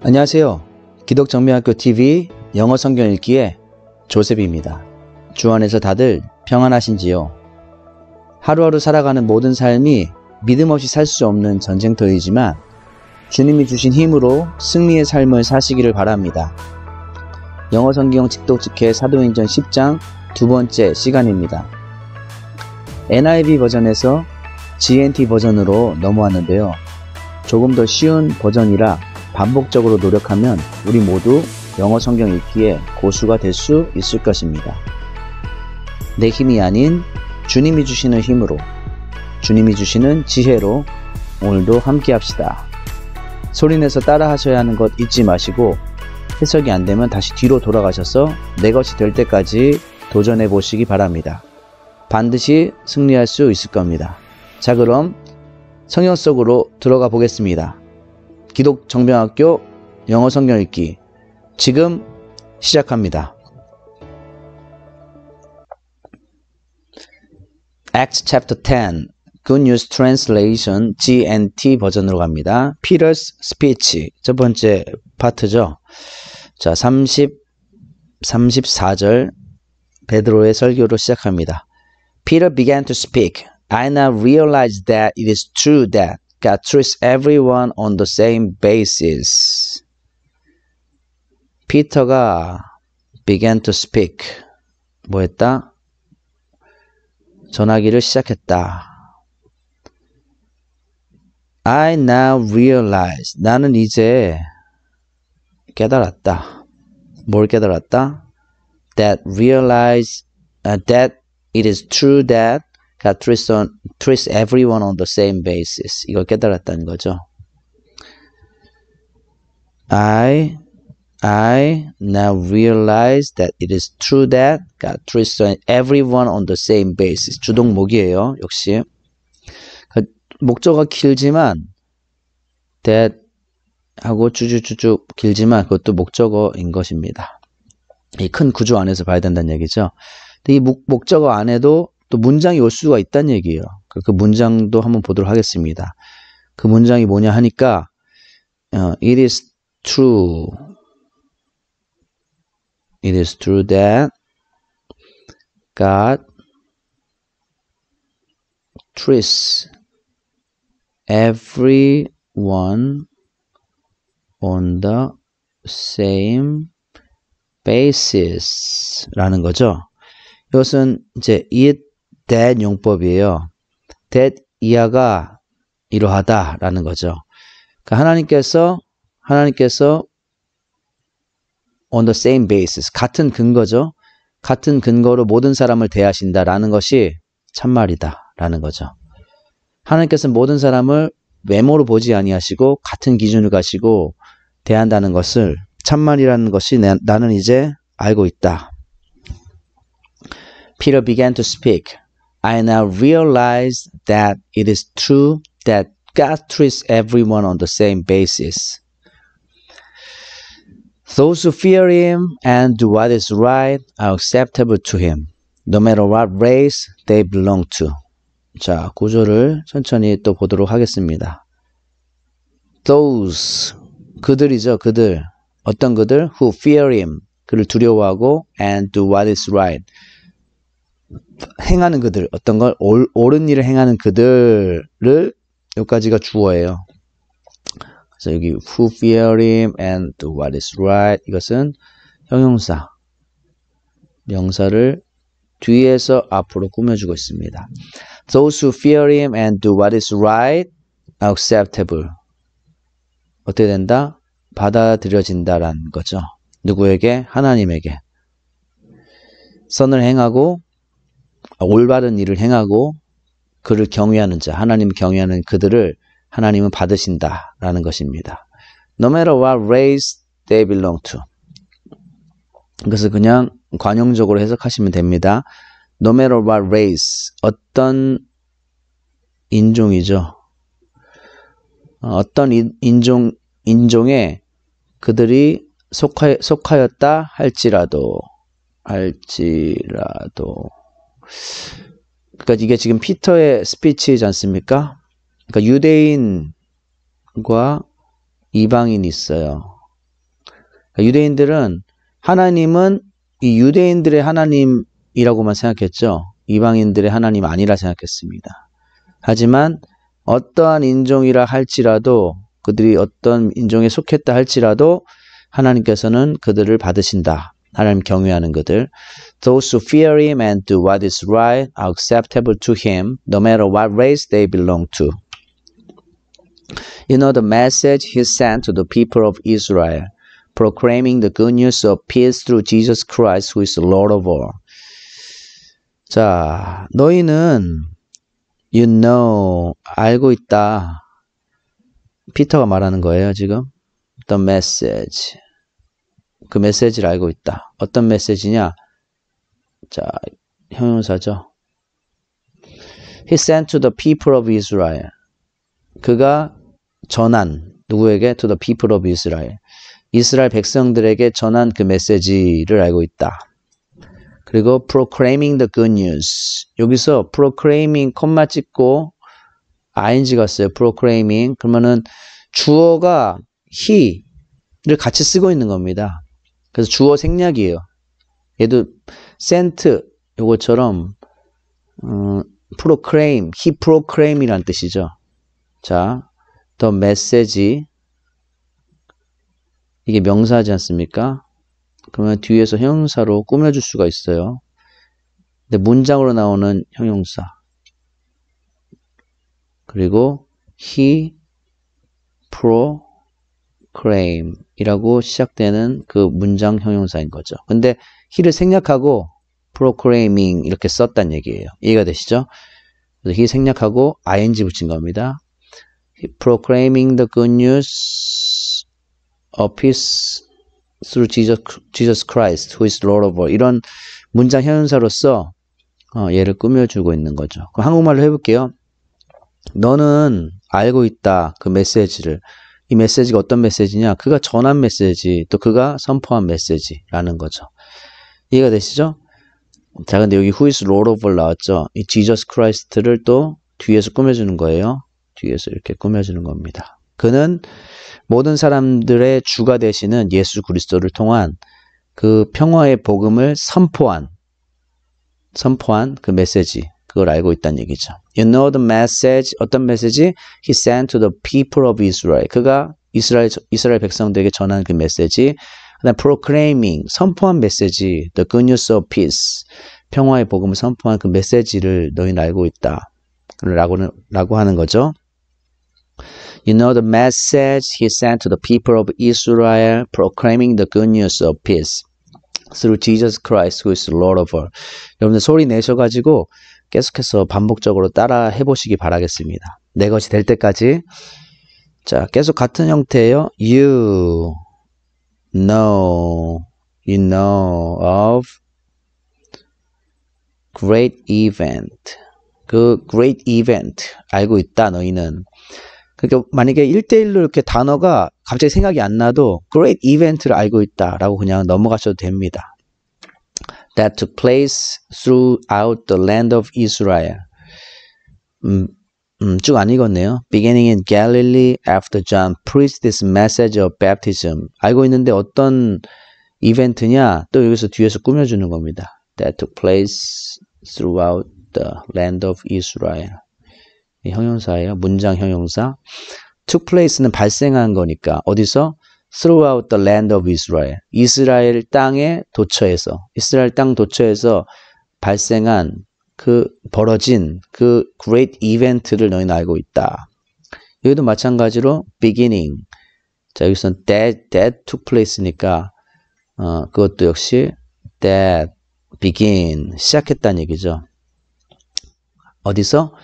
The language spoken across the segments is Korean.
안녕하세요. 기독정명학교 TV 영어 성경 읽기의 조셉입니다. 주 안에서 다들 평안하신지요? 하루하루 살아가는 모든 삶이 믿음 없이 살 수 없는 전쟁터이지만 주님이 주신 힘으로 승리의 삶을 사시기를 바랍니다. 영어 성경 직독직해 사도행전 10장 두 번째 시간입니다. NIV 버전에서 GNT 버전으로 넘어왔는데요. 조금 더 쉬운 버전이라 반복적으로 노력하면 우리 모두 영어 성경 읽기에 고수가 될 수 있을 것입니다. 내 힘이 아닌 주님이 주시는 힘으로, 주님이 주시는 지혜로 오늘도 함께 합시다. 소리내서 따라 하셔야 하는 것 잊지 마시고 해석이 안 되면 다시 뒤로 돌아가셔서 내 것이 될 때까지 도전해 보시기 바랍니다. 반드시 승리할 수 있을 겁니다. 자, 그럼 성형 속으로 들어가 보겠습니다. 기독정병학교 영어성경읽기 지금 시작합니다. Acts chapter 10 Good News Translation GNT 버전으로 갑니다. Peter's Speech 첫 번째 파트죠. 자, 30 34절 베드로의 설교로 시작합니다. Peter began to speak. I now realize that it is true that America treats everyone on the same basis. 피터가 began to speak. 뭐 했다? 전화기를 시작했다. I now realize. 나는 이제 깨달았다. 뭘 깨달았다? That realize uh, that it is true that God treats, on, treats everyone on the same basis. 이걸 깨달았다는 거죠. I I now realize that it is true that God treats everyone on the same basis. 주동목이에요. 역시 목적어 길지만 that 하고 주주주주 길지만 그것도 목적어인 것입니다. 이 큰 구조 안에서 봐야 된다는 얘기죠. 이 목, 목적어 안에도 또 문장이 올 수가 있다는 얘기예요. 그 문장도 한번 보도록 하겠습니다. 그 문장이 뭐냐 하니까 어, It is true. It is true that God treats everyone on the same basis 라는 거죠. 이것은 이제 it that 용법이에요. that 이하가 이러하다라는 거죠. 그러니까 하나님께서 하나님께서 on the same basis 같은 근거죠. 같은 근거로 모든 사람을 대하신다라는 것이 참말이다라는 거죠. 하나님께서 모든 사람을 외모로 보지 아니하시고 같은 기준을 가시고 대한다는 것을 참말이라는 것이 나, 나는 이제 알고 있다. Peter began to speak. I now realize that it is true that God treats everyone on the same basis. Those who fear Him and do what is right are acceptable to Him, no matter what race they belong to. 자, 구조를 천천히 또 보도록 하겠습니다. Those, 그들이죠, 그들. 어떤 그들? Who fear Him, 그를 두려워하고 and do what is right. 행하는 그들 어떤 걸 옳은 일을 행하는 그들을 여기까지가 주어예요. 그래서 여기 who fear him and do what is right 이것은 형용사 명사를 뒤에서 앞으로 꾸며주고 있습니다. Those who fear him and do what is right are acceptable. 어떻게 된다? 받아들여진다라는 거죠. 누구에게? 하나님에게. 선을 행하고 아, 올바른 일을 행하고 그를 경외하는 자, 하나님을 경외하는 그들을 하나님은 받으신다라는 것입니다. No matter what race they belong to. 그래서 그냥 관용적으로 해석하시면 됩니다. No matter what race, 어떤 인종이죠. 어, 어떤 인종, 인종에 그들이 속하, 속하였다 할지라도, 할지라도, 그러니까 이게 지금 피터의 스피치지 않습니까? 그러니까 유대인과 이방인이 있어요. 그러니까 유대인들은 하나님은 이 유대인들의 하나님이라고만 생각했죠. 이방인들의 하나님 아니라 생각했습니다. 하지만 어떠한 인종이라 할지라도 그들이 어떤 인종에 속했다 할지라도 하나님께서는 그들을 받으신다. 하나님 경외하는 그들. Those who fear him and do what is right are acceptable to him, no matter what race they belong to. You know the message he sent to the people of Israel, proclaiming the good news of peace through Jesus Christ, who is the Lord of all. 자, 너희는 you know 알고 있다. 피터가 말하는 거예요, 지금. The message. 그 메시지를 알고 있다. 어떤 메시지냐? 자, 형용사죠. He sent to the people of Israel. 그가 전한 누구에게 to the people of Israel. 이스라엘 백성들에게 전한 그 메시지를 알고 있다. 그리고 proclaiming the good news. 여기서 proclaiming 콤마 찍고 ing 갔어요. proclaiming. 그러면은 주어가 he를 같이 쓰고 있는 겁니다. 그래서 주어 생략이에요. 얘도 센트 요거처럼 음, proclaim, he p 이란 뜻이죠. 자, 더메 e 지 이게 명사지 않습니까? 그러면 뒤에서 형용사로 꾸며줄 수가 있어요. 근데 문장으로 나오는 형용사 그리고 he pro proclaim이라고 시작되는 그 문장 형용사인 거죠. 근데 he를 생략하고 proclaiming 이렇게 썼단 얘기예요. 이해가 되시죠? 그래서 he 생략하고 ing 붙인 겁니다. proclaiming the good news of peace through Jesus, Jesus Christ who is Lord of all 이런 문장 형용사로서 어, 얘를 꾸며주고 있는 거죠. 그럼 한국말로 해볼게요. 너는 알고 있다. 그 메시지를. 이 메시지가 어떤 메시지냐? 그가 전한 메시지, 또 그가 선포한 메시지라는 거죠. 이해가 되시죠? 자, 근데 여기 후이스 로로볼 나왔죠? 이 지저스 크라이스트를 또 뒤에서 꾸며주는 거예요. 뒤에서 이렇게 꾸며주는 겁니다. 그는 모든 사람들의 주가 되시는 예수 그리스도를 통한 그 평화의 복음을 선포한 선포한 그 메시지 그걸 알고 있다는 얘기죠. You know the message, 어떤 메시지? He sent to the people of Israel. 그가 이스라엘, 이스라엘 백성들에게 전한 그 메시지. 그 다음, proclaiming, 선포한 메시지. The good news of peace. 평화의 복음을 선포한 그 메시지를 너희는 알고 있다. 라고는, 라고 하는 거죠. You know the message he sent to the people of Israel, proclaiming the good news of peace. through Jesus Christ who is Lord of all. 여러분들 소리 내셔가지고 계속해서 반복적으로 따라 해보시기 바라겠습니다. 내 것이 될 때까지 자 계속 같은 형태예요. You know, you know of great event. 그 great event 알고 있다 너희는. 그러니까 만약에 1대1로 이렇게 단어가 갑자기 생각이 안 나도 great event를 알고 있다라고 그냥 넘어가셔도 됩니다. that took place throughout the land of Israel. 음, 음, 쭉안 읽었네요. Beginning in Galilee after John preached this message of baptism. 알고 있는데 어떤 이벤트냐? 또 여기서 뒤에서 꾸며주는 겁니다. That took place throughout the land of Israel. 형용사예요. 문장 형용사. took place는 발생한 거니까 어디서 throughout the land of Israel. 이스라엘 땅의 도처에서, 이스라엘 땅 도처에서 발생한 그 벌어진 그 great event를 너희는 알고 있다. 여기도 마찬가지로 beginning. 자, 여기서는 that, that took place니까, 어, 그것도 역시 that, begin, 시작했다는 얘기죠. 어디서?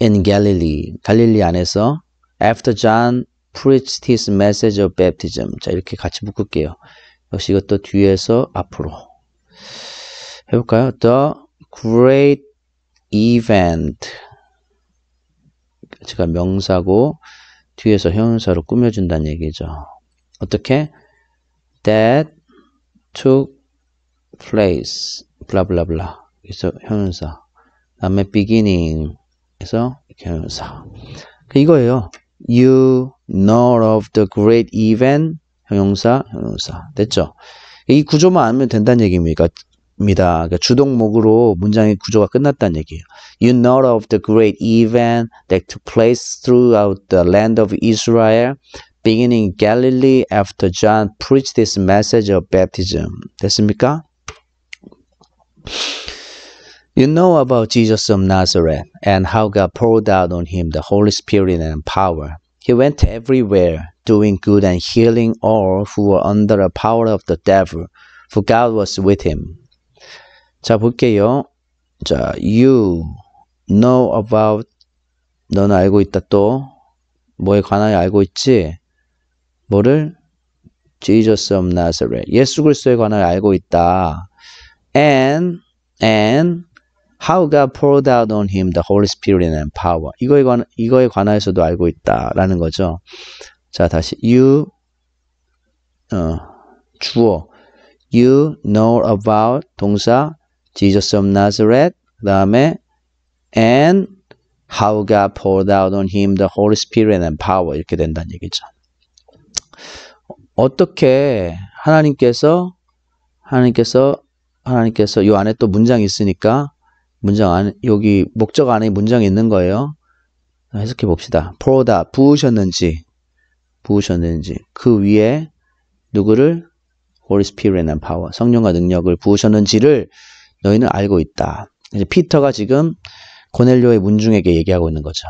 in Galilee, 갈릴리 안에서 after John preached his message of baptism. 자, 이렇게 같이 묶을게요. 역시 이것도 뒤에서 앞으로. 해볼까요? The great event. 제가 명사고, 뒤에서 형용사로 꾸며준다는 얘기죠. 어떻게? That took place. 블라블라블라. 그래서 형용사. 남의 에 beginning. 에서 형용사. 그러니까 이거예요. You none of the great event 형용사 형용사 됐죠? 이 구조만 알면 된다는 얘기입니다. 그러니까 주동목으로 문장의 구조가 끝났다는 얘기예요. You know of the great event that took place throughout the land of Israel, beginning in Galilee after John preached his message of baptism. 됐습니까? You know about Jesus of Nazareth and how God poured out on him the Holy Spirit and power. He went everywhere, doing good and healing all who were under the power of the devil, for God was with him. 자, 볼게요. 자, you know about, 너는 알고 있다 또, 뭐에 관하여 알고 있지? 뭐를? Jesus of Nazareth. 예수 그리스도에 관하여 알고 있다. And, and, How God poured out on him the Holy Spirit and power. 이거에 관 이거에 관하여서도 알고 있다라는 거죠. 자 다시 you 어, 주어 you know about 동사 Jesus of Nazareth 그다음에 and how God poured out on him the Holy Spirit and power 이렇게 된다는 얘기죠. 어떻게 하나님께서 하나님께서 하나님께서 요 안에 또 문장이 있으니까 문장 안에 여기 목적 안에 문장이 있는 거예요. 해석해 봅시다. p o u r e 부으셨는지 부으셨는지 그 위에 누구를 Holy s p i r i t and Power 성령과 능력을 부으셨는지를 너희는 알고 있다. 이제 피터가 지금 고넬료의 문중에게 얘기하고 있는 거죠.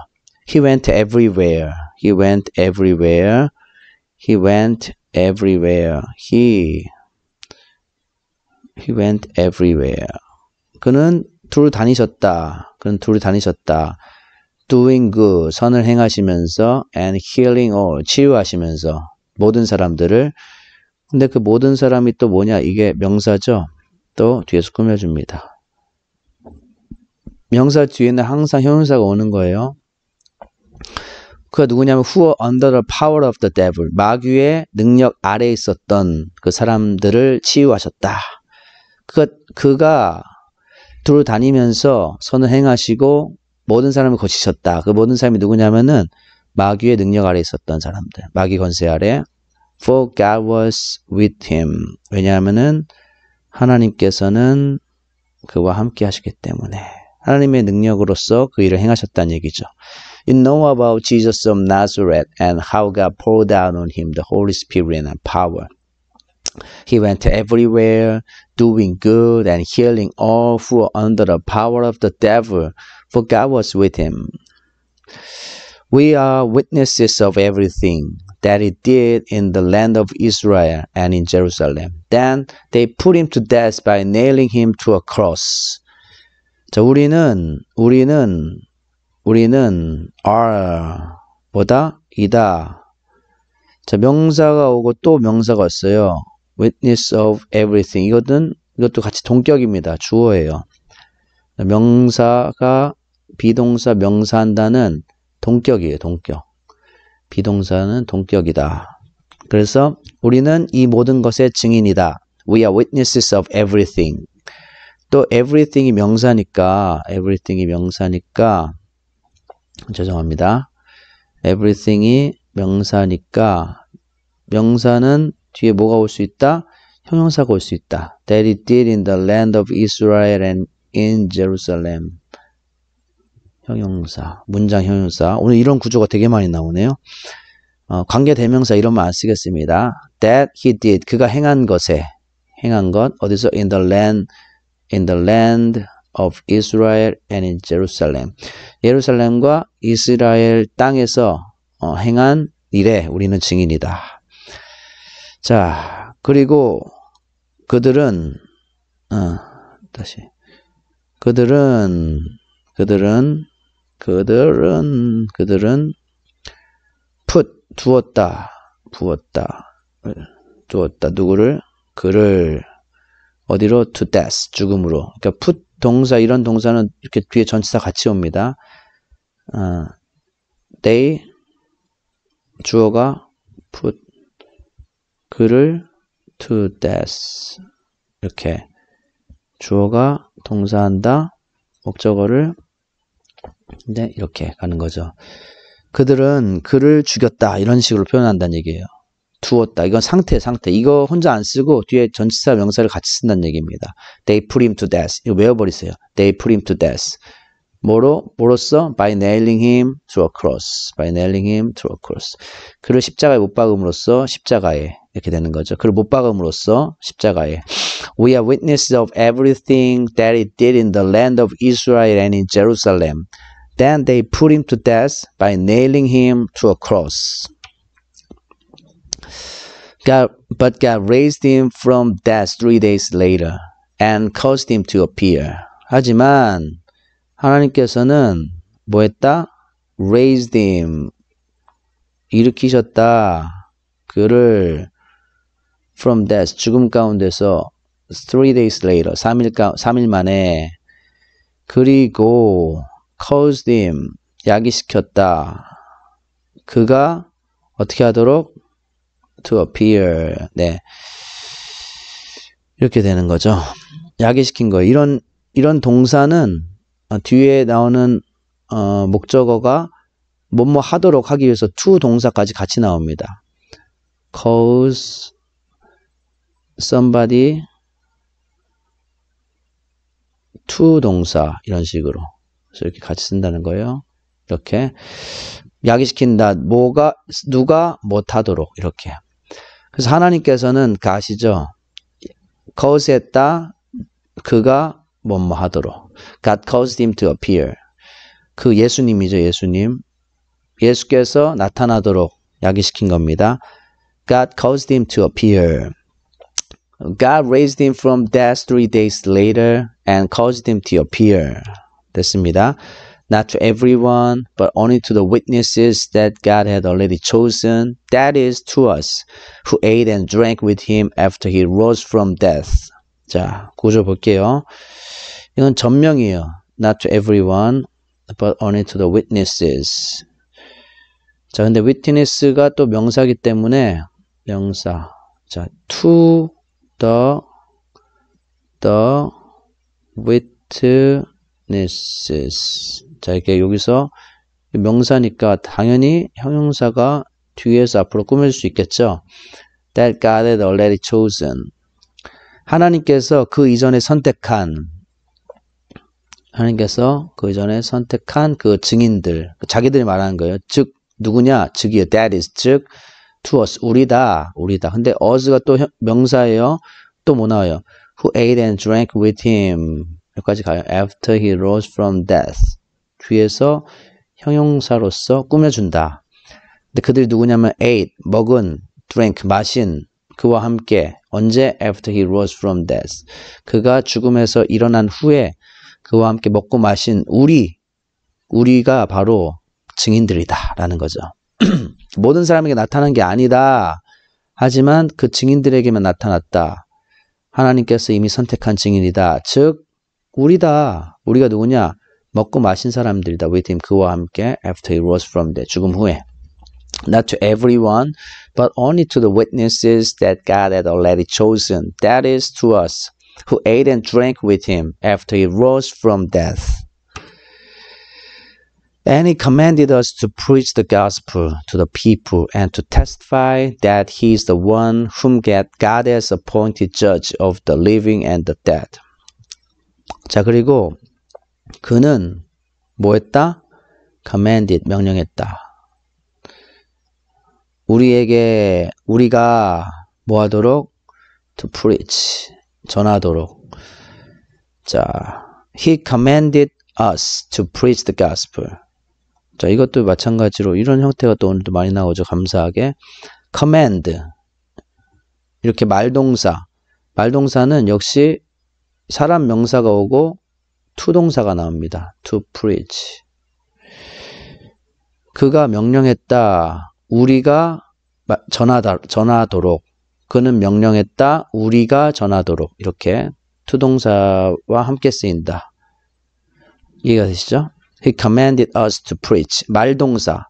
He went everywhere. He went everywhere. He went everywhere. He he went everywhere. 그는 둘 다니셨다. 그런 둘 다니셨다. doing good, 선을 행하시면서 and healing all, 치유하시면서 모든 사람들을 근데 그 모든 사람이 또 뭐냐? 이게 명사죠. 또 뒤에서 꾸며줍니다. 명사 뒤에는 항상 형용사가 오는 거예요. 그가 누구냐면 who under the power of the devil 마귀의 능력 아래 있었던 그 사람들을 치유하셨다. 그 그가 들어 다니면서 선을 행하시고 모든 사람을 거치셨다. 그 모든 사람이 누구냐면은 마귀의 능력 아래 있었던 사람들. 마귀 권세 아래. For God was with him. 왜냐하면은 하나님께서는 그와 함께 하시기 때문에 하나님의 능력으로서 그 일을 행하셨다는 얘기죠. You know about Jesus of Nazareth and how God poured out on him the Holy Spirit and power. He went everywhere, doing good and healing all who were under the power of the devil, for God was with him. We are witnesses of everything that he did in the land of Israel and in Jerusalem. Then they put him to death by nailing him to a cross. 자, 우리는 우리는 우리는 are 보다 이다. 자, 명사가 오고 또 명사가 왔어요. witness of everything. 이것은 이것도 같이 동격입니다. 주어예요. 명사가 비동사 명사한다는 동격이에요. 동격. 비동사는 동격이다. 그래서 우리는 이 모든 것의 증인이다. We are witnesses of everything. 또 everything이 명사니까 everything이 명사니까 죄송합니다. everything이 명사니까 명사는 뒤에 뭐가 올 수 있다? 형용사가 올 수 있다. That it did in the land of Israel and in Jerusalem. 형용사, 문장 형용사. 오늘 이런 구조가 되게 많이 나오네요. 어, 관계 대명사 이런 말 안 쓰겠습니다. That he did. 그가 행한 것에. 행한 것. 어디서? In the land, in the land of Israel and in Jerusalem. 예루살렘과 이스라엘 땅에서 어, 행한 일에 우리는 증인이다. 자, 그리고 그들은 어, 다시 그들은 그들은 그들은 그들은 풋 두었다 부었다 두었다 누구를 그를 어디로 to death 죽음으로 그러니까 p 동사 이런 동사는 이렇게 뒤에 전치사 같이 옵니다. 어, they 주어가 put 그를 to death 이렇게 주어가 동사한다 목적어를 네, 이렇게 가는 거죠. 그들은 그를 죽였다 이런 식으로 표현한다는 얘기예요. 두었다. 이건 상태, 상태. 이거 혼자 안 쓰고 뒤에 전치사 명사를 같이 쓴다는 얘기입니다. They put him to death. 이거 외워버리세요. They put him to death. 뭐로? 뭐로써? By nailing him to a cross. By nailing him to a cross. 그를 십자가에 못 박음으로써 십자가에 이렇게 되는 거죠. 그걸 못 박음으로써 십자가에 We are witnesses of everything that it did in the land of Israel and in Jerusalem. Then they put him to death by nailing him to a cross. God, but God raised him from death three days later and caused him to appear. 하지만 하나님께서는 뭐 했다? raised him 일으키셨다. 그를 from death 죽음 가운데서 three days later 3일, 가, 3일 만에 그리고 caused him 야기시켰다. 그가 어떻게 하도록 to appear 네 이렇게 되는 거죠. 야기시킨 거예요. 이런 이런 동사는 어, 뒤에 나오는 어, 목적어가 뭐뭐 하도록 하기 위해서 to 동사까지 같이 나옵니다. cause somebody to 동사 이런 식으로 그래서 이렇게 같이 쓴다는 거예요. 이렇게 야기시킨다. 뭐가 누가 못하도록 이렇게. 그래서 하나님께서는 가시죠. 그 거세했다 그가 뭐 뭐 하도록. God caused him to appear. 그 예수님이죠, 예수님. 예수께서 나타나도록 야기시킨 겁니다. God caused him to appear. God raised him from death three days later and caused him to appear. 됐습니다. Not to everyone, but only to the witnesses that God had already chosen, that is, to us, who ate and drank with him after he rose from death. 자, 구조 볼게요. 이건 전명이에요. Not to everyone, but only to the witnesses. 자, 근데 witness가 또 명사기 때문에 명사. 자, to the the witnesses 자 이렇게 여기서 명사니까 당연히 형용사가 뒤에서 앞으로 꾸밀 수 있겠죠. That God had already chosen. 하나님께서 그 이전에 선택한 하나님께서 그 이전에 선택한 그 증인들 자기들이 말하는 거예요. 즉 누구냐? 즉이요. That is 즉 to us 우리다 우리다 근데 us가 또 명사예요 또 뭐 나와요 who ate and drank with him 여기까지 가요 after he rose from death 뒤에서 형용사로서 꾸며준다 근데 그들이 누구냐면 ate 먹은 drank 마신 그와 함께 언제 after he rose from death 그가 죽음에서 일어난 후에 그와 함께 먹고 마신 우리 우리가 바로 증인들이다라는 거죠. 모든 사람에게 나타난 게 아니다. 하지만 그 증인들에게만 나타났다. 하나님께서 이미 선택한 증인이다. 즉, 우리다. 우리가 누구냐? 먹고 마신 사람들이다. With him, 그와 함께 after he rose from the 죽음 후에. Not to everyone, but only to the witnesses that God had already chosen. That is to us, who ate and drank with him after he rose from death. And he commanded us to preach the gospel to the people and to testify that he is the one whom God has appointed judge of the living and the dead. 자, 그리고 그는 뭐 했다? commanded, 명령했다. 우리에게, 우리가 뭐 하도록? to preach, 전하도록. 자, he commanded us to preach the gospel. 자, 이것도 마찬가지로 이런 형태가 또 오늘도 많이 나오죠. 감사하게. command. 이렇게 말동사. 말동사는 역시 사람 명사가 오고 to 동사가 나옵니다. to preach. 그가 명령했다. 우리가 전하다, 전하도록. 그는 명령했다. 우리가 전하도록. 이렇게 to 동사와 함께 쓰인다. 이해가 되시죠? He commanded us to preach. 말동사.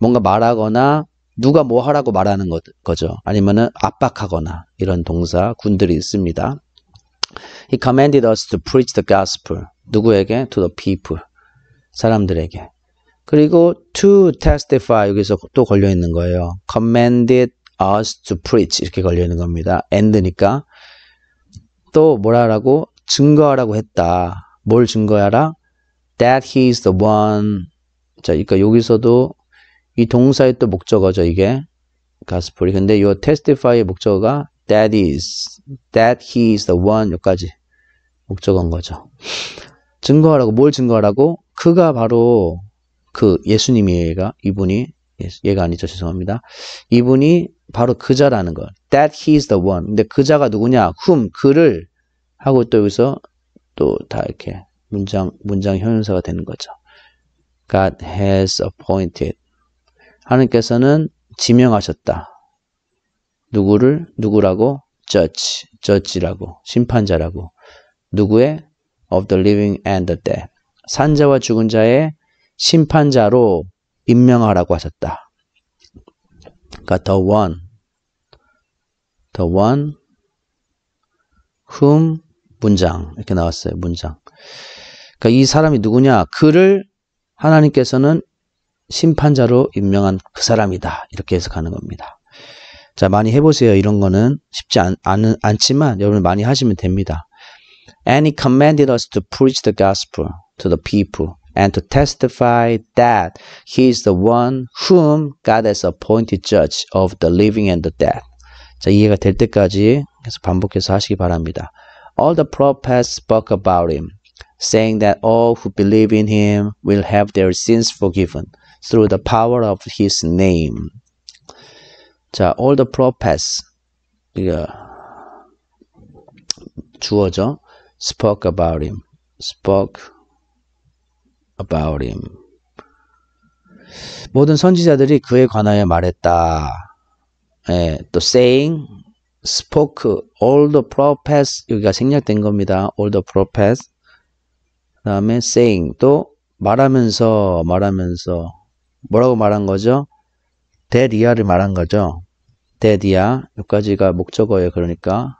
뭔가 말하거나 누가 뭐 하라고 말하는 거죠. 아니면은 압박하거나 이런 동사 군들이 있습니다. He commanded us to preach the gospel. 누구에게? To the people. 사람들에게. 그리고 to testify 여기서 또 걸려 있는 거예요. commanded us to preach 이렇게 걸려 있는 겁니다. and니까 또 뭐라라고 증거하라고 했다. 뭘 증거하라? that he's i the one. 자, 그러니까 여기서도 이 동사의 또 목적어죠, 이게. 가스폴이. 근데 이 testify의 목적어가 that is, that he is the one 여기까지 목적어인 거죠. 증거하라고, 뭘 증거하라고? 그가 바로 그 예수님이 얘가, 이분이, 얘가 아니죠, 죄송합니다. 이분이 바로 그자라는 걸. That he is the one. 근데 그자가 누구냐? whom, 그를 하고 또 여기서 또 다 이렇게 문장 문장 형용사가 되는 거죠. God has appointed. 하나님께서는 지명하셨다. 누구를 누구라고 judge, judge라고 심판자라고 누구의 of the living and the dead. 산자와 죽은 자의 심판자로 임명하라고 하셨다. 그러니까 the one, the one whom 문장 이렇게 나왔어요. 문장. 그러니까 이 사람이 누구냐? 그를 하나님께서는 심판자로 임명한 그 사람이다. 이렇게 해석하는 겁니다. 자, 많이 해보세요. 이런 거는 쉽지 않, 않, 않지만 여러분 많이 하시면 됩니다. And he commanded us to preach the gospel to the people and to testify that he is the one whom God has appointed judge of the living and the dead. 자, 이해가 될 때까지 계속 반복해서 하시기 바랍니다. All the prophets spoke about him. saying that all who believe in him will have their sins forgiven through the power of his name. 자, all the prophets yeah, 주어죠. spoke about him. spoke about him. 모든 선지자들이 그에 관하여 말했다. 예, 또 saying spoke all the prophets 여기가 생략된 겁니다. all the prophets 그 다음에 saying 또 말하면서 말하면서 뭐라고 말한 거죠? 데리아를 말한 거죠. 데디아 여기까지가 목적어예요. 그러니까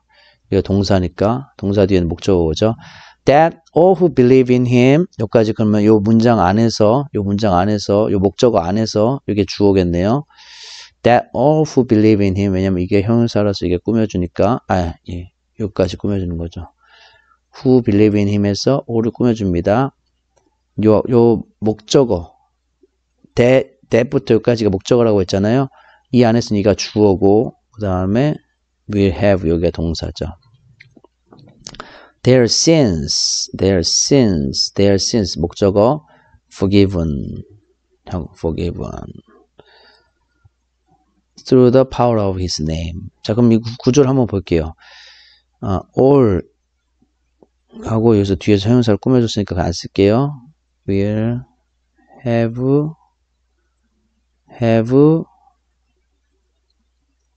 이거 동사니까 동사 뒤에는 목적어죠. That all who believe in him 여기까지 그러면 이 문장 안에서 이 문장 안에서 이 목적어 안에서 이게 주어겠네요. That all who believe in him 왜냐면 이게 형용사라서 이게 꾸며주니까 아 예. 여기까지 꾸며주는 거죠. who believe in him에서 오를 꾸며줍니다. 요, 요 목적어 대, 대부터 여기까지가 목적어라고 했잖아요. 이 안에서는 이가 주어고 그 다음에 will have 여기가 동사죠. their sins, their sins, their sins 목적어 forgiven, forgiven through the power of his name. 자 그럼 이 구절 한번 볼게요. Uh, all 하고 여기서 뒤에서 형용사를 꾸며줬으니까 안 쓸게요. will have have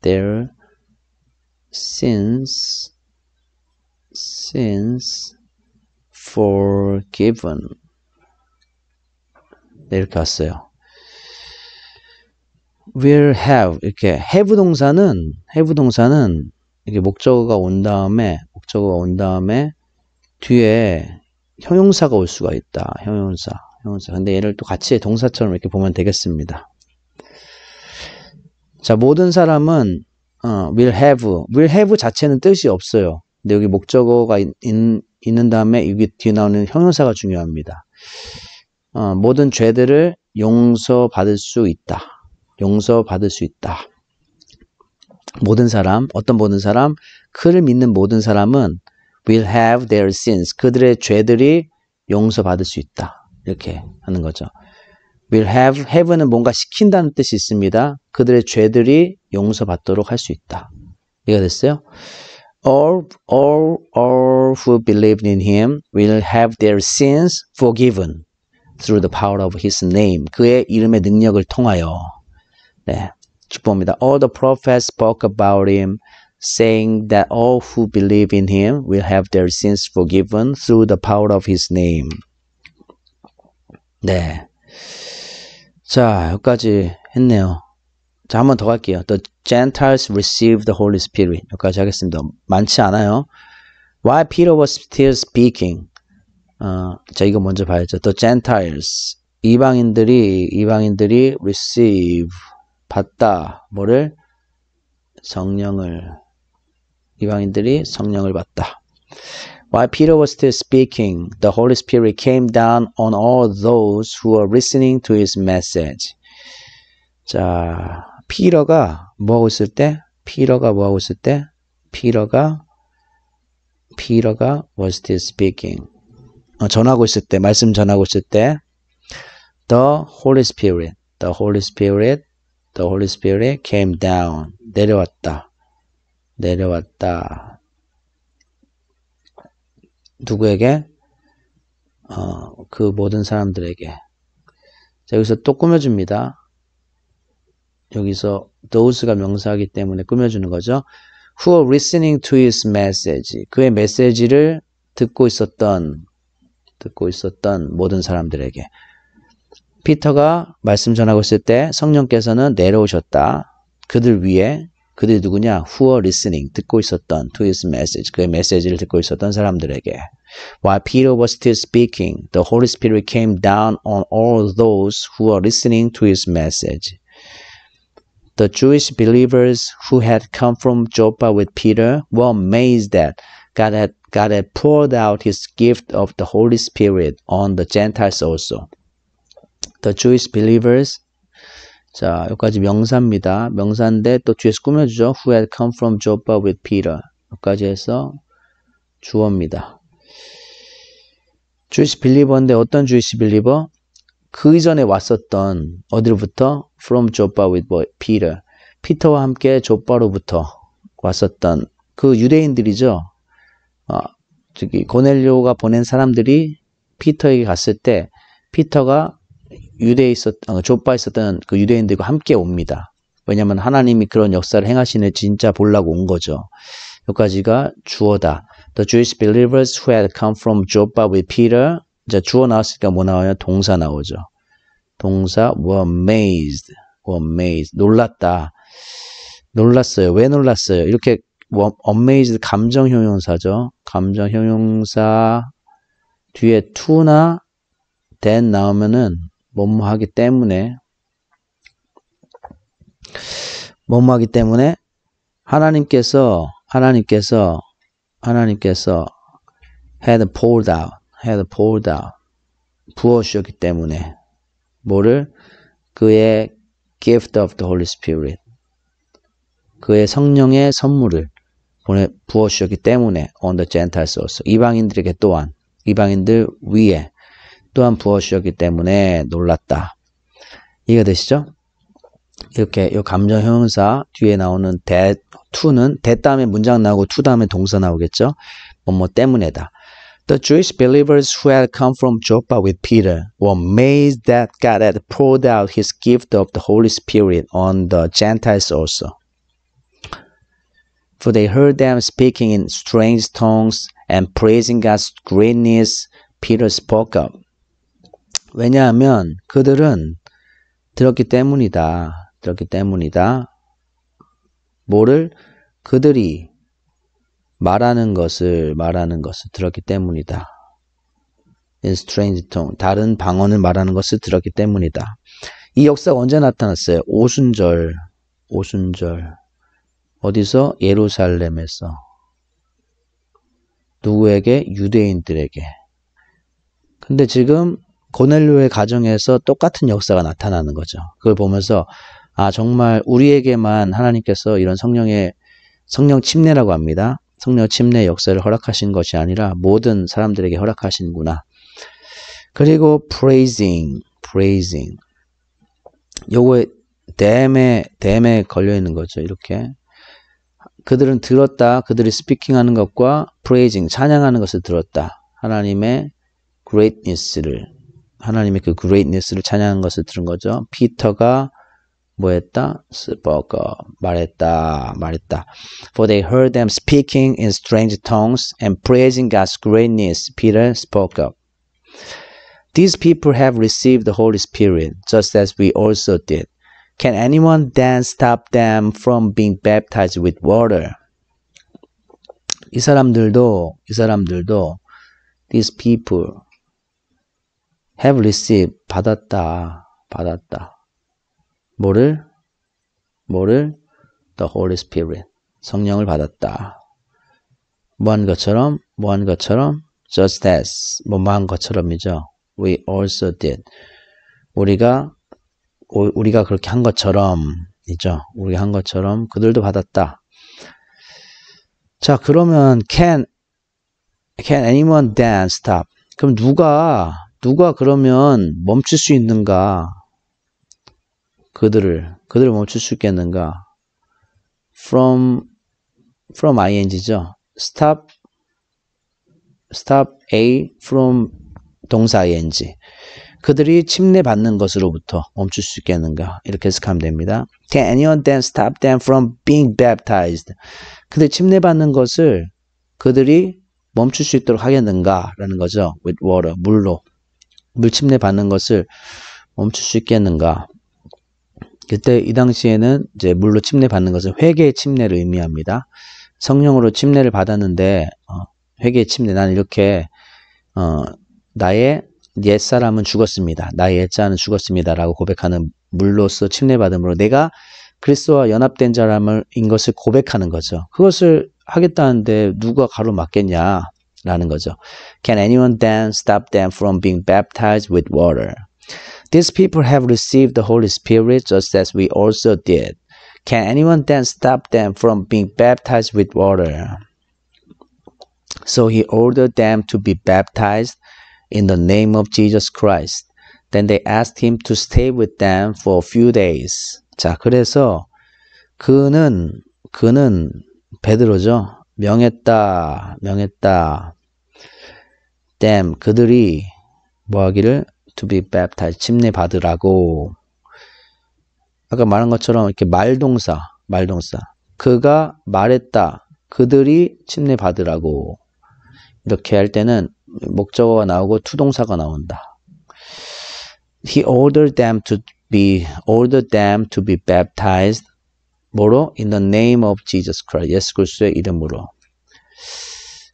there since since forgiven 네, 이렇게 왔어요. will have 이렇게 have 동사는 have 동사는 이렇게 목적어가 온 다음에 목적어가 온 다음에 뒤에 형용사가 올 수가 있다. 형용사, 형용사. 근데 얘를 또 같이 동사처럼 이렇게 보면 되겠습니다. 자, 모든 사람은 어, will have, will have 자체는 뜻이 없어요. 근데 여기 목적어가 있, 는 다음에 여기 뒤에 나오는 형용사가 중요합니다. 어, 모든 죄들을 용서받을 수 있다. 용서받을 수 있다. 모든 사람, 어떤 모든 사람, 그를 믿는 모든 사람은 will have their sins. 그들의 죄들이 용서받을 수 있다. 이렇게 하는 거죠. will have, have는 뭔가 시킨다는 뜻이 있습니다. 그들의 죄들이 용서받도록 할 수 있다. 이해가 됐어요? All, all, all who believed in him will have their sins forgiven through the power of his name. 그의 이름의 능력을 통하여. 네. 축복입니다. All the prophets spoke about him. saying that all who believe in him will have their sins forgiven through the power of his name. 네. 자, 여기까지 했네요. 자, 한번 더 갈게요. The Gentiles receive the Holy Spirit. 여기까지 하겠습니다. 많지 않아요. w h y Peter was still speaking. 어, 자, 이거 먼저 봐야죠. The Gentiles. 이방인들이, 이방인들이 receive. 받다. 뭐를? 성령을 이방인들이 성령을 받다. While Peter was still speaking, the Holy Spirit came down on all those who were listening to his message. 자, 피러가 뭐하고 있을 때? 피러가 뭐하고 있을 때? 피러가 피러가 was still speaking. 어, 전하고 있을 때, 말씀 전하고 있을 때 the Holy Spirit, the Holy Spirit, the Holy Spirit came down. 내려왔다. 내려왔다. 누구에게? 어, 그 모든 사람들에게. 자, 여기서 또 꾸며줍니다. 여기서 those가 명사하기 때문에 꾸며주는 거죠. Who are listening to his message? 그의 메시지를 듣고 있었던, 듣고 있었던 모든 사람들에게. 피터가 말씀 전하고 있을 때 성령께서는 내려오셨다. 그들 위에 그들이 누구냐? Who are listening? 듣고 있었던 to his message. 그의 메시지를 듣고 있었던 사람들에게. While Peter was still speaking, the Holy Spirit came down on all those who were listening to his message. The Jewish believers who had come from Joppa with Peter were amazed that God had, God had poured out his gift of the Holy Spirit on the Gentiles also. The Jewish believers 자, 여기까지 명사입니다. 명사인데 또 뒤에서 꾸며주죠. Who had come from Joppa with Peter. 여기까지 해서 주어입니다. 주이스 빌리버인데 어떤 주이스 빌리버? 그 이전에 왔었던 어디로부터? From Joppa with Peter. 피터와 함께 조빠로부터 왔었던 그 유대인들이죠. 아, 저기 고넬료가 보낸 사람들이 피터에게 갔을 때 피터가 유대에 있었, 어, 조빠 있었던 그 유대인들과 함께 옵니다. 왜냐면 하나님이 그런 역사를 행하시는 진짜 보려고 온 거죠. 여기까지가 주어다. The Jewish believers who had come from Joppa with Peter. 이제 주어 나왔으니까 뭐 나와요? 동사 나오죠. 동사 were amazed. were amazed. 놀랐다. 놀랐어요. 왜 놀랐어요? 이렇게 amazed 감정 형용사죠. 감정 형용사 뒤에 to나 then 나오면은 뭐뭐 하기 때문에 뭐뭐 하기 때문에 하나님께서 하나님께서 하나님께서 had poured out had poured out 부어주셨기 때문에 뭐를 그의 gift of the Holy Spirit 그의 성령의 선물을 보내 부어주셨기 때문에 on the Gentiles also 이방인들에게 또한 이방인들 위에 또한 부어주셨기 때문에 놀랐다. 이해가 되시죠? 이렇게 이 감정 형용사 뒤에 나오는 대 to는 대 다음에 문장 나오고 to 다음에 동사 나오겠죠. 뭐 뭐 때문에다. The Jewish believers who had come from Joppa with Peter were amazed that God had poured out his gift of the Holy Spirit on the Gentiles also. For they heard them speaking in strange tongues and praising God's greatness. Peter spoke up. 왜냐하면 그들은 들었기 때문이다. 들었기 때문이다. 뭐를 그들이 말하는 것을 말하는 것을 들었기 때문이다. In strange t o n e 다른 방언을 말하는 것을 들었기 때문이다. 이 역사가 언제 나타났어요? 오순절. 오순절. 어디서? 예루살렘에서. 누구에게? 유대인들에게. 근데 지금 고넬료의 가정에서 똑같은 역사가 나타나는 거죠. 그걸 보면서 아 정말 우리에게만 하나님께서 이런 성령의 성령 침례라고 합니다. 성령 침례 역사를 허락하신 것이 아니라 모든 사람들에게 허락하신구나. 그리고 praising, praising. 요거에 댐에 댐에 걸려 있는 거죠. 이렇게 그들은 들었다. 그들이 스피킹하는 것과 praising 찬양하는 것을 들었다. 하나님의 greatness를 하나님의 그 greatness를 찬양한 것을 들은 거죠. 피터가 뭐 했다? spoke 말했다. 말했다. For they heard them speaking in strange tongues and praising God's greatness. Peter spoke up. These people have received the Holy Spirit just as we also did. Can anyone then stop them from being baptized with water? 이 사람들도 이 사람들도 these people have received 받았다 받았다 뭐를 뭐를 the Holy Spirit 성령을 받았다 뭐한 것처럼 뭐한 것처럼 just as 뭐 뭐한 것처럼이죠 we also did 우리가 우리가 그렇게 한 것처럼이죠 우리한 것처럼 그들도 받았다 자 그러면 can can anyone then stop 그럼 누가 누가 그러면 멈출 수 있는가? 그들을, 그들을 멈출 수 있겠는가? from, from ing죠. stop, stop a from 동사 ing. 그들이 침례받는 것으로부터 멈출 수 있겠는가? 이렇게 해석하면 됩니다. Can anyone then stop them from being baptized? 근데 침례받는 것을 그들이 멈출 수 있도록 하겠는가? 라는 거죠. with water, 물로. 물침내 받는 것을 멈출 수 있겠는가? 그때 이 당시에는 이제 물로 침내 받는 것은 회개의 침례를 의미합니다. 성령으로 침례를 받았는데 어, 회개의 침례 는 이렇게 어, 나의 옛사람은 죽었습니다. 나의 옛자는 죽었습니다라고 고백하는 물로서 침내 받음으로 내가 그리스도와 연합된 사람인 것을 고백하는 거죠. 그것을 하겠다는데 누가 가로막겠냐? 라는 거죠. Can anyone then stop them from being baptized with water? These people have received the Holy Spirit just as we also did. Can anyone then stop them from being baptized with water? So he ordered them to be baptized in the name of Jesus Christ. Then they asked him to stay with them for a few days. 자, 그래서 그는 그는 베드로죠. 명했다, 명했다. them, 그들이 뭐하기를 to be baptized, 침례받으라고. 아까 말한 것처럼 이렇게 말동사, 말동사. 그가 말했다. 그들이 침례받으라고. 이렇게 할 때는 목적어가 나오고 투동사가 나온다. He ordered them to be ordered them to be baptized 뭐로? In the name of Jesus Christ. 예수 그리스도의 이름으로.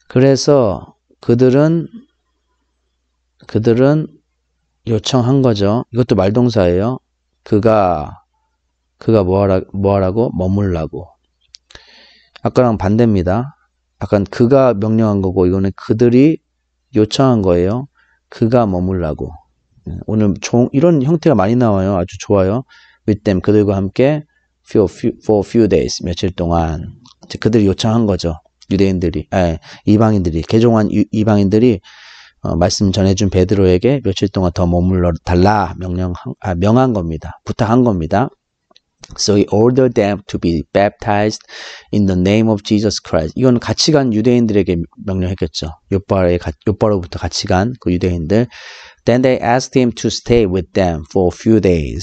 그래서 그들은 그들은 요청한 거죠. 이것도 말동사예요. 그가 그가 뭐하라 뭐하라고 머물라고. 아까랑 반대입니다. 아까 그가 명령한 거고 이거는 그들이 요청한 거예요. 그가 머물라고. 네, 오늘 종, 이런 형태가 많이 나와요. 아주 좋아요. w i 그들과 함께 few, few, for few days 며칠 동안 그들이 요청한 거죠. 유대인들이 아, 이방인들이 개종한 유, 이방인들이 어, 말씀 전해준 베드로에게 며칠 동안 더 머물러 달라 명령 아, 명한 겁니다. 부탁한 겁니다. So he ordered them to be baptized in the name of Jesus Christ. 이건 같이 간 유대인들에게 명령했겠죠. 요바로의 요바로부터 같이 간 그 유대인들. Then they asked him to stay with them for a few days.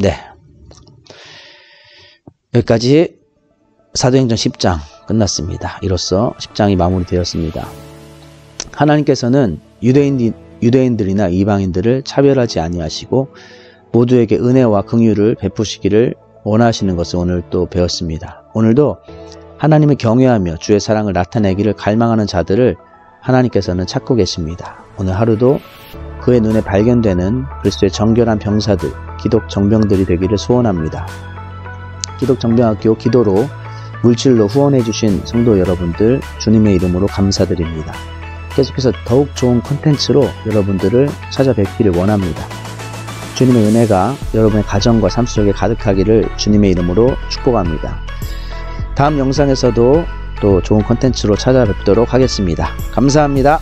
네, 여기까지 사도행전 10장 끝났습니다. 이로써 10장이 마무리되었습니다. 하나님께서는 유대인, 들이나 이방인들을 차별하지 아니하시고 모두에게 은혜와 긍휼을 베푸시기를 원하시는 것을 오늘 또 배웠습니다. 오늘도 하나님을 경외하며 주의 사랑을 나타내기를 갈망하는 자들을 하나님께서는 찾고 계십니다. 오늘 하루도 그의 눈에 발견되는 그리스도의 정결한 병사들, 기독 정병들이 되기를 소원합니다. 기독정병학교 기도로 물질로 후원해주신 성도 여러분들 주님의 이름으로 감사드립니다. 계속해서 더욱 좋은 컨텐츠로 여러분들을 찾아뵙기를 원합니다. 주님의 은혜가 여러분의 가정과 삶 속에 가득하기를 주님의 이름으로 축복합니다. 다음 영상에서도 또 좋은 컨텐츠로 찾아뵙도록 하겠습니다. 감사합니다.